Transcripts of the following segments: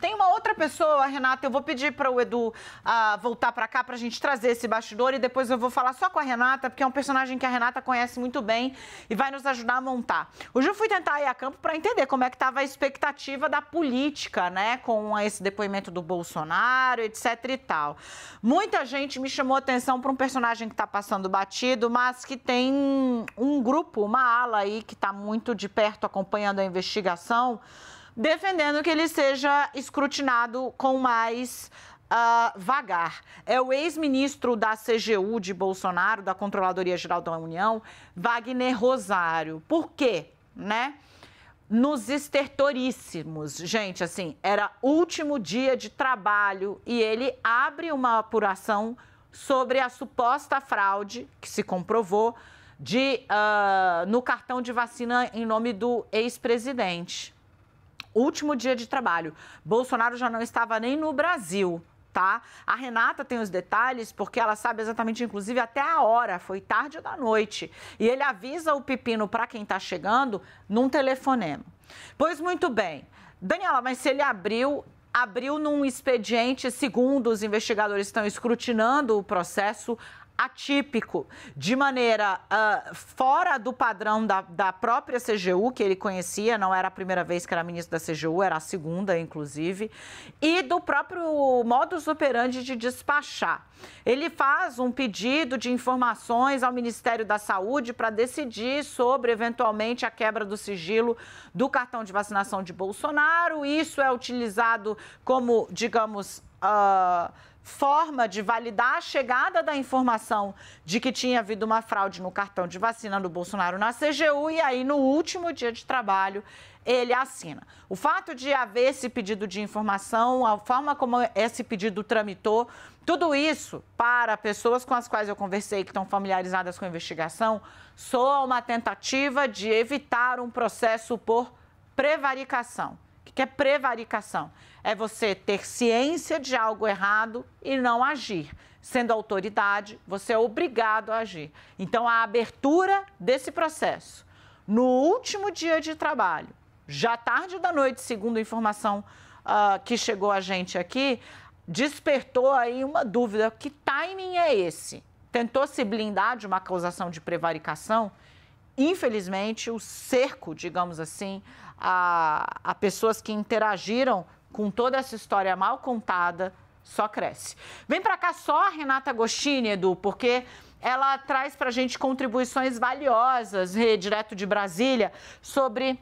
Tem uma outra pessoa, Renata, eu vou pedir para o Edu uh, voltar para cá para a gente trazer esse bastidor e depois eu vou falar só com a Renata, porque é um personagem que a Renata conhece muito bem e vai nos ajudar a montar. Hoje eu fui tentar ir a campo para entender como é que estava a expectativa da política, né, com esse depoimento do Bolsonaro, etc e tal. Muita gente me chamou atenção para um personagem que está passando batido, mas que tem um grupo, uma ala aí que está muito de perto acompanhando a investigação defendendo que ele seja escrutinado com mais uh, vagar. É o ex-ministro da CGU de Bolsonaro, da Controladoria Geral da União, Wagner Rosário. Por quê? Né? Nos estertoríssimos, gente, assim, era último dia de trabalho e ele abre uma apuração sobre a suposta fraude que se comprovou de uh, no cartão de vacina em nome do ex-presidente último dia de trabalho. Bolsonaro já não estava nem no Brasil. Tá? A Renata tem os detalhes porque ela sabe exatamente, inclusive, até a hora, foi tarde da noite. E ele avisa o pepino para quem está chegando num telefonema. Pois muito bem. Daniela, mas se ele abriu, abriu num expediente, segundo os investigadores estão escrutinando o processo, atípico, de maneira uh, fora do padrão da, da própria CGU, que ele conhecia, não era a primeira vez que era ministro da CGU, era a segunda, inclusive, e do próprio modus operandi de despachar. Ele faz um pedido de informações ao Ministério da Saúde para decidir sobre, eventualmente, a quebra do sigilo do cartão de vacinação de Bolsonaro. Isso é utilizado como, digamos, uh, forma de validar a chegada da informação de que tinha havido uma fraude no cartão de vacina do Bolsonaro na CGU e aí no último dia de trabalho ele assina. O fato de haver esse pedido de informação, a forma como esse pedido tramitou, tudo isso para pessoas com as quais eu conversei que estão familiarizadas com a investigação, soa uma tentativa de evitar um processo por prevaricação. O que é prevaricação? É você ter ciência de algo errado e não agir. Sendo autoridade, você é obrigado a agir. Então, a abertura desse processo no último dia de trabalho, já tarde da noite, segundo a informação uh, que chegou a gente aqui, despertou aí uma dúvida: que timing é esse? Tentou se blindar de uma acusação de prevaricação? infelizmente, o cerco, digamos assim, a, a pessoas que interagiram com toda essa história mal contada só cresce. Vem para cá só a Renata Agostini, Edu, porque ela traz para a gente contribuições valiosas, direto de Brasília, sobre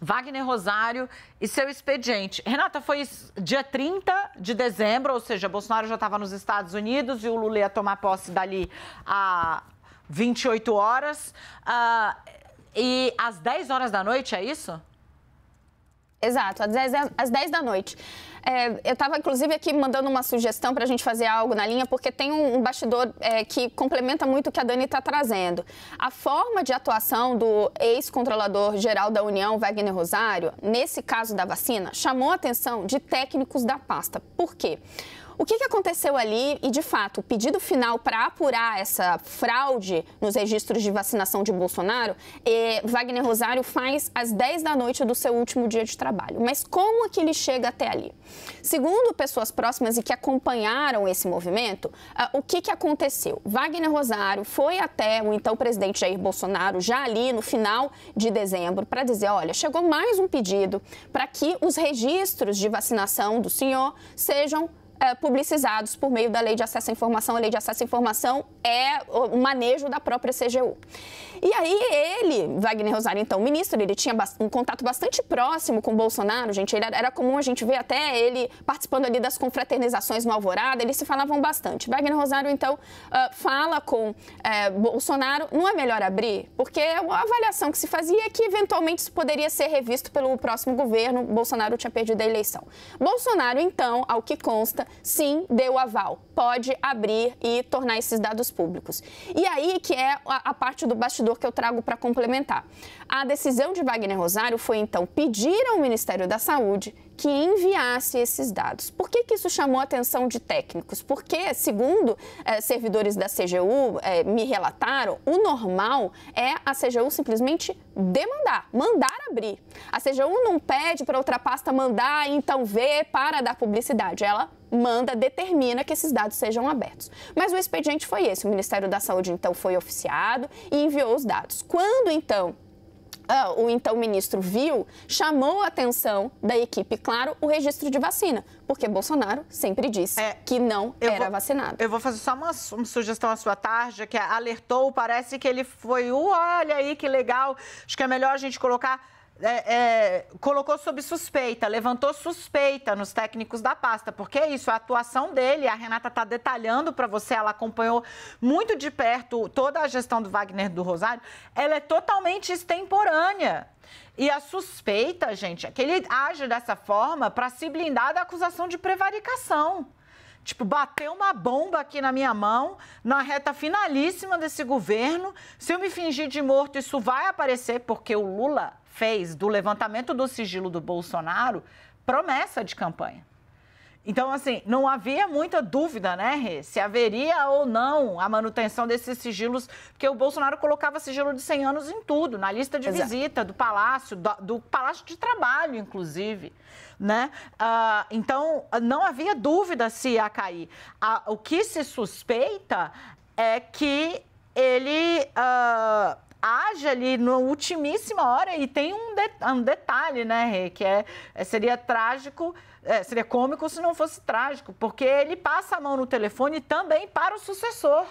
Wagner Rosário e seu expediente. Renata, foi dia 30 de dezembro, ou seja, Bolsonaro já estava nos Estados Unidos e o Lula ia tomar posse dali a 28 horas. Uh, e às 10 horas da noite, é isso? Exato, às 10, às 10 da noite. É, eu estava, inclusive, aqui mandando uma sugestão para a gente fazer algo na linha, porque tem um, bastidor é, que complementa muito o que a Dani está trazendo. A forma de atuação do ex-controlador-geral da União, Wagner Rosário, nesse caso da vacina, chamou a atenção de técnicos da pasta. Por quê? O que, que aconteceu ali e, de fato, o pedido final para apurar essa fraude nos registros de vacinação de Bolsonaro, eh, Wagner Rosário faz às 10 da noite do seu último dia de trabalho. Mas como é que ele chega até ali? Segundo pessoas próximas e que acompanharam esse movimento, ah, o que, que aconteceu? Wagner Rosário foi até o então presidente Jair Bolsonaro, já ali no final de dezembro, para dizer: olha, chegou mais um pedido para que os registros de vacinação do senhor sejam eh, publicizados por meio da Lei de Acesso à Informação. A Lei de Acesso à Informação é o manejo da própria CGU. E aí ele, Wagner Rosário, então ministro, ele tinha um contato bastante próximo com Bolsonaro, gente. Ele era comum a gente ver até ele participando ali das confraternizações no Alvorada, eles se falavam bastante. Wagner Rosário, então, ah, fala com eh, Bolsonaro, não é melhor abrir? Porque é a avaliação que se fazia é que eventualmente isso poderia ser revisto pelo próximo governo, Bolsonaro tinha perdido a eleição. Bolsonaro, então, ao que consta, sim, deu aval, pode abrir e tornar esses dados públicos. E aí que é a parte do bastidor que eu trago para complementar. A decisão de Wagner Rosário foi então pedir ao Ministério da Saúde que enviasse esses dados. Por que, que isso chamou a atenção de técnicos? Porque, segundo eh, servidores da CGU eh, me relataram, o normal é a CGU simplesmente demandar, mandar abrir. A CGU não pede para outra pasta mandar, então ver para dar publicidade. Ela manda, determina que esses dados sejam abertos. Mas o expediente foi esse. O Ministério da Saúde, então, foi oficiado e enviou os dados. Quando, então, ah, o então ministro viu, chamou a atenção da equipe, claro, o registro de vacina, porque Bolsonaro sempre disse é, que não era vou, vacinado. Eu vou fazer só uma, uma sugestão à sua tarde, que alertou, parece que ele foi, o uh, olha aí que legal, acho que é melhor a gente colocar é, é, colocou sob suspeita, levantou suspeita nos técnicos da pasta, porque é isso, a atuação dele, a Renata está detalhando para você, ela acompanhou muito de perto toda a gestão do Wagner do Rosário, ela é totalmente extemporânea. E a suspeita, gente, é que ele age dessa forma para se blindar da acusação de prevaricação. Tipo, bateu uma bomba aqui na minha mão, na reta finalíssima desse governo. Se eu me fingir de morto, isso vai aparecer, porque o Lula fez do levantamento do sigilo do Bolsonaro promessa de campanha. Então, assim, não havia muita dúvida, né, Rê, se haveria ou não a manutenção desses sigilos, porque o Bolsonaro colocava sigilo de 100 anos em tudo, na lista de Exato. visita, do palácio, do, do, palácio de trabalho, inclusive, né? Ah, então, não havia dúvida se ia cair. o que se suspeita é que ele ah, age ali na ultimíssima hora e tem um, de, um detalhe, né, Rê, que é, é, seria trágico, é, seria cômico se não fosse trágico, porque ele passa a mão no telefone também para o sucessor.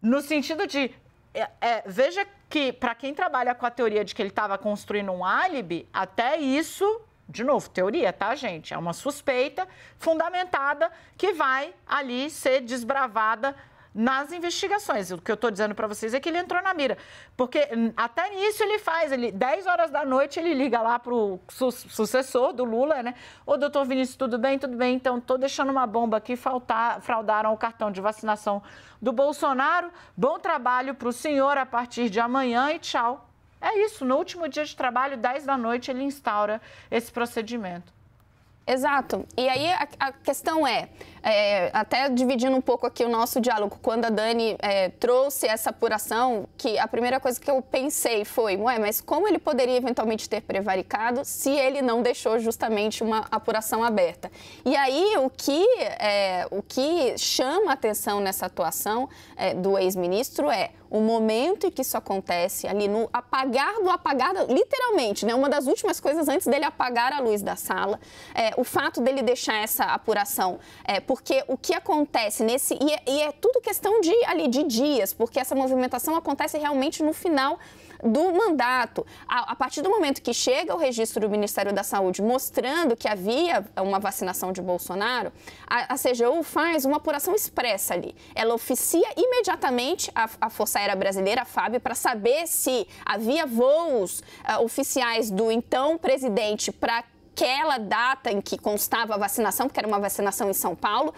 No sentido de, é, é, veja que para quem trabalha com a teoria de que ele estava construindo um álibi, até isso de novo, teoria, tá, gente? É uma suspeita fundamentada que vai ali ser desbravada nas investigações. O que eu estou dizendo para vocês é que ele entrou na mira. Porque hum, até nisso ele faz. Ele, 10 horas da noite ele liga lá para o su sucessor do Lula, né? Ô, doutor Vinícius, tudo bem? Tudo bem. Então, estou deixando uma bomba aqui. Faltar, fraudaram o cartão de vacinação do Bolsonaro. Bom trabalho para o senhor a partir de amanhã e tchau. É isso. No último dia de trabalho, 10 da noite, ele instaura esse procedimento. Exato. E aí a, a questão é, é, até dividindo um pouco aqui o nosso diálogo, quando a Dani é, trouxe essa apuração, que a primeira coisa que eu pensei foi, ué, mas como ele poderia eventualmente ter prevaricado se ele não deixou justamente uma apuração aberta? E aí o que, é, o que chama atenção nessa atuação é, do ex-ministro é o momento em que isso acontece, ali no apagar do apagado, literalmente, né? Uma das últimas coisas antes dele apagar a luz da sala, é, o fato dele deixar essa apuração, é, porque o que acontece nesse. E é, e é tudo questão de ali de dias, porque essa movimentação acontece realmente no final do mandato. A, a, partir do momento que chega o registro do Ministério da Saúde mostrando que havia uma vacinação de Bolsonaro, a, a CGU faz uma apuração expressa ali. Ela oficia imediatamente a, a Força Aérea Brasileira, a FAB, para saber se havia voos uh, oficiais do então presidente para aquela data em que constava a vacinação, porque era uma vacinação em São Paulo,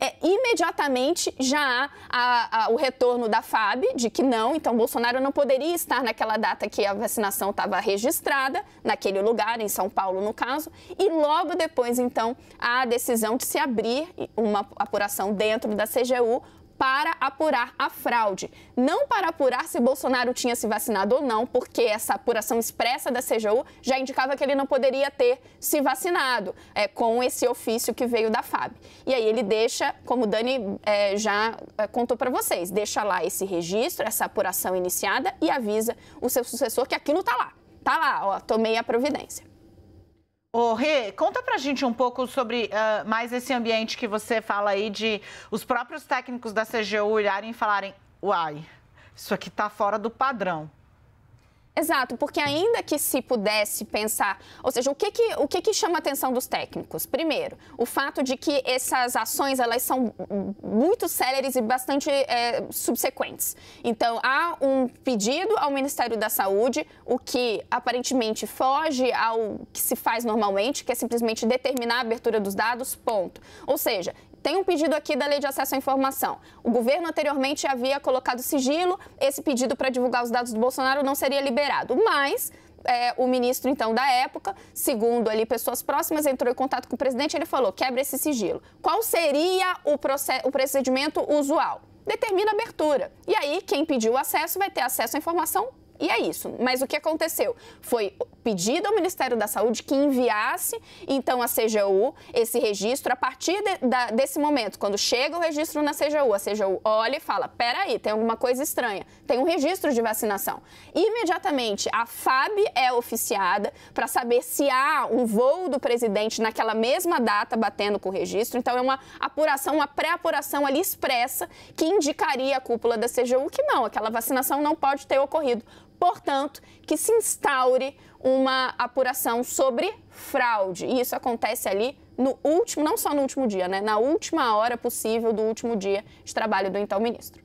é, imediatamente já há a, a, o retorno da FAB de que não, então Bolsonaro não poderia estar naquela data que a vacinação estava registrada, naquele lugar, em São Paulo no caso, e logo depois, então, há a decisão de se abrir uma apuração dentro da CGU para apurar a fraude, não para apurar se Bolsonaro tinha se vacinado ou não, porque essa apuração expressa da CGU já indicava que ele não poderia ter se vacinado é, com esse ofício que veio da FAB. E aí ele deixa, como o Dani é, já é, contou para vocês, deixa lá esse registro, essa apuração iniciada e avisa o seu sucessor que aquilo está lá. Está lá, ó, tomei a providência. Ô, Rê, conta pra gente um pouco sobre uh, mais esse ambiente que você fala aí de os próprios técnicos da CGU olharem e falarem, uai, isso aqui tá fora do padrão. Exato, porque ainda que se pudesse pensar, ou seja, o que que, o que, que chama a atenção dos técnicos? Primeiro, o fato de que essas ações elas são muito céleres e bastante é, subsequentes. Então, há um pedido ao Ministério da Saúde, o que aparentemente foge ao que se faz normalmente, que é simplesmente determinar a abertura dos dados, ponto. Ou seja, tem um pedido aqui da Lei de Acesso à Informação. O governo anteriormente havia colocado sigilo, esse pedido para divulgar os dados do Bolsonaro não seria liberado, mas é, o ministro, então, da época, segundo ali pessoas próximas, entrou em contato com o presidente ele falou, quebra esse sigilo. Qual seria o, o procedimento usual? Determina a abertura. E aí, quem pediu acesso vai ter acesso à informação e é isso. Mas o que aconteceu? Foi pedido ao Ministério da Saúde que enviasse, então, a CGU esse registro. A partir de, da, desse momento, quando chega o registro na CGU, a CGU olha e fala: peraí, tem alguma coisa estranha, tem um registro de vacinação. Imediatamente, a FAB é oficiada para saber se há um voo do presidente naquela mesma data batendo com o registro. Então, é uma apuração, uma pré-apuração ali expressa que indicaria a cúpula da CGU que não, aquela vacinação não pode ter ocorrido portanto, que se instaure uma apuração sobre fraude. E isso acontece ali no último, não só no último dia, né? Na última hora possível do último dia de trabalho do então ministro.